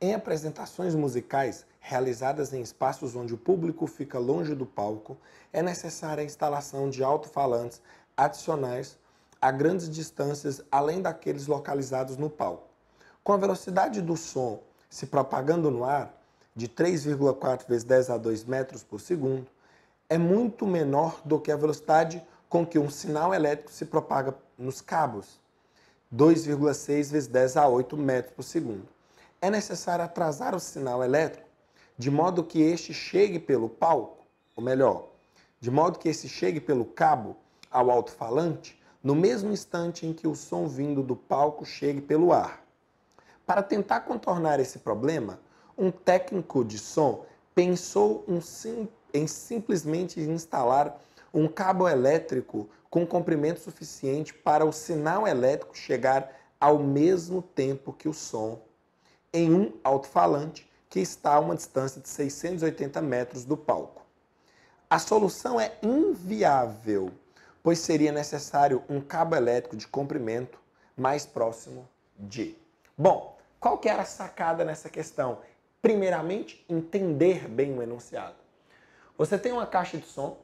Em apresentações musicais realizadas em espaços onde o público fica longe do palco, é necessária a instalação de alto-falantes adicionais a grandes distâncias além daqueles localizados no palco. Com a velocidade do som se propagando no ar, de 3,4 vezes 10 a 2 metros por segundo, é muito menor do que a velocidade com que um sinal elétrico se propaga nos cabos, 2,6 vezes 10 a 8 metros por segundo é necessário atrasar o sinal elétrico de modo que este chegue pelo palco, ou melhor, de modo que este chegue pelo cabo ao alto-falante no mesmo instante em que o som vindo do palco chegue pelo ar. Para tentar contornar esse problema, um técnico de som pensou um sim, em simplesmente instalar um cabo elétrico com comprimento suficiente para o sinal elétrico chegar ao mesmo tempo que o som em um alto-falante que está a uma distância de 680 metros do palco. A solução é inviável, pois seria necessário um cabo elétrico de comprimento mais próximo de. Bom, qual que era a sacada nessa questão? Primeiramente, entender bem o enunciado. Você tem uma caixa de som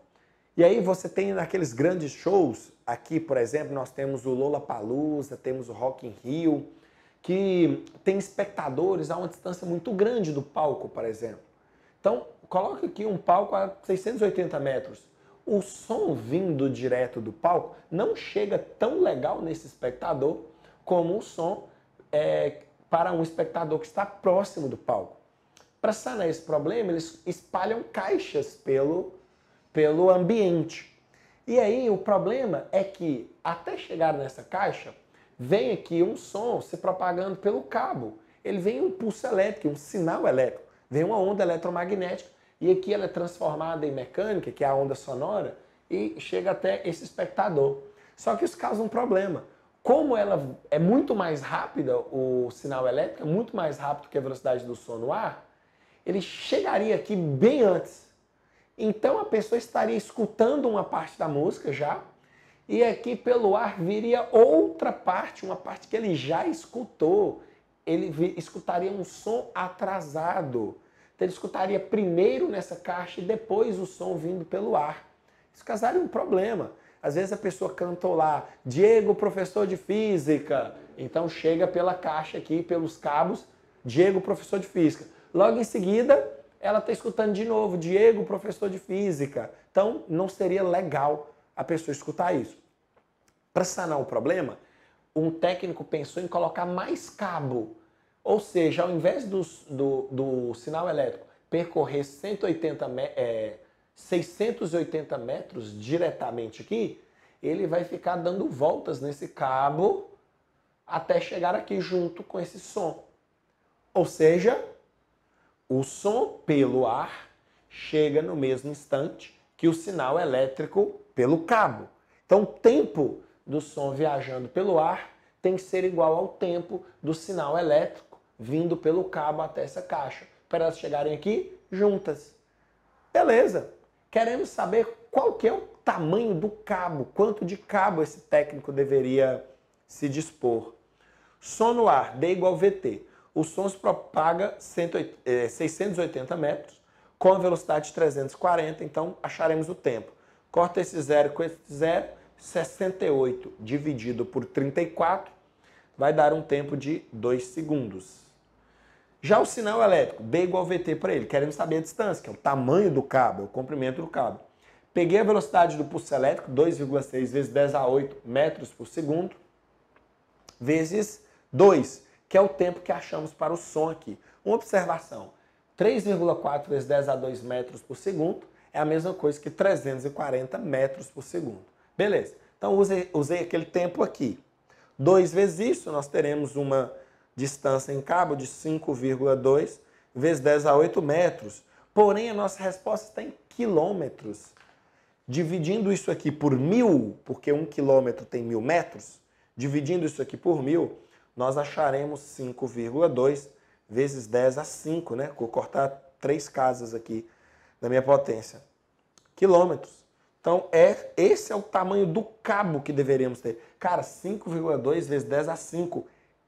e aí você tem naqueles grandes shows, aqui, por exemplo, nós temos o Lollapalooza, temos o Rock in Rio, que tem espectadores a uma distância muito grande do palco, por exemplo. Então, coloque aqui um palco a 680 metros. O som vindo direto do palco não chega tão legal nesse espectador como o som é, para um espectador que está próximo do palco. Para sanar esse problema, eles espalham caixas pelo, pelo ambiente. E aí o problema é que até chegar nessa caixa, vem aqui um som se propagando pelo cabo. Ele vem um pulso elétrico, um sinal elétrico, vem uma onda eletromagnética e aqui ela é transformada em mecânica, que é a onda sonora, e chega até esse espectador. Só que isso causa um problema. Como ela é muito mais rápida, o sinal elétrico é muito mais rápido que a velocidade do som no ar, ele chegaria aqui bem antes. Então a pessoa estaria escutando uma parte da música já, e aqui pelo ar viria outra parte, uma parte que ele já escutou. Ele escutaria um som atrasado. Então ele escutaria primeiro nessa caixa e depois o som vindo pelo ar. Isso causaria um problema. Às vezes a pessoa cantou lá, Diego, professor de física. Então chega pela caixa aqui, pelos cabos, Diego, professor de física. Logo em seguida, ela está escutando de novo, Diego, professor de física. Então não seria legal a pessoa escutar isso. Para sanar o problema, um técnico pensou em colocar mais cabo. Ou seja, ao invés do, do, do sinal elétrico percorrer 180 é, 680 metros diretamente aqui, ele vai ficar dando voltas nesse cabo até chegar aqui junto com esse som. Ou seja, o som pelo ar chega no mesmo instante que o sinal elétrico pelo cabo. Então, o tempo do som viajando pelo ar tem que ser igual ao tempo do sinal elétrico vindo pelo cabo até essa caixa, para elas chegarem aqui juntas. Beleza. Queremos saber qual que é o tamanho do cabo, quanto de cabo esse técnico deveria se dispor. Som no ar, D igual VT. O som se propaga 680 metros com a velocidade de 340, então acharemos o tempo. Corta esse zero com esse zero, 68 dividido por 34 vai dar um tempo de 2 segundos. Já o sinal elétrico, B igual VT para ele, queremos saber a distância, que é o tamanho do cabo, é o comprimento do cabo. Peguei a velocidade do pulso elétrico, 2,6 vezes 10 a 8 metros por segundo, vezes 2, que é o tempo que achamos para o som aqui. Uma observação, 3,4 vezes 10 a 2 metros por segundo é a mesma coisa que 340 metros por segundo. Beleza, então usei, usei aquele tempo aqui. 2 vezes isso, nós teremos uma distância em cabo de 5,2 vezes 10 a 8 metros. Porém, a nossa resposta está em quilômetros. Dividindo isso aqui por mil, porque um quilômetro tem mil metros, dividindo isso aqui por mil, nós acharemos 5,2 vezes 10 a 5, né? Vou cortar três casas aqui da minha potência. Quilômetros. Então, é, esse é o tamanho do cabo que deveríamos ter. Cara, 5,2 vezes 10 a 5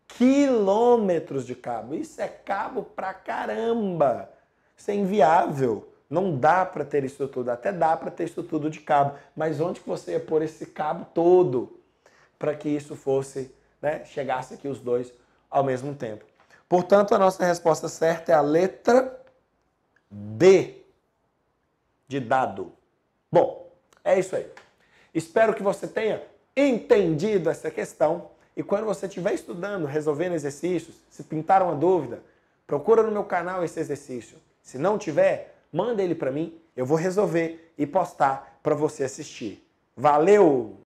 quilômetros de cabo. Isso é cabo pra caramba. Isso é inviável. Não dá para ter isso tudo. Até dá para ter isso tudo de cabo. Mas onde que você ia pôr esse cabo todo para que isso fosse, né, chegasse aqui os dois ao mesmo tempo? Portanto, a nossa resposta certa é a letra D de dado. Bom, é isso aí. Espero que você tenha entendido essa questão e quando você estiver estudando, resolvendo exercícios, se pintar uma dúvida, procura no meu canal esse exercício. Se não tiver, manda ele para mim, eu vou resolver e postar para você assistir. Valeu!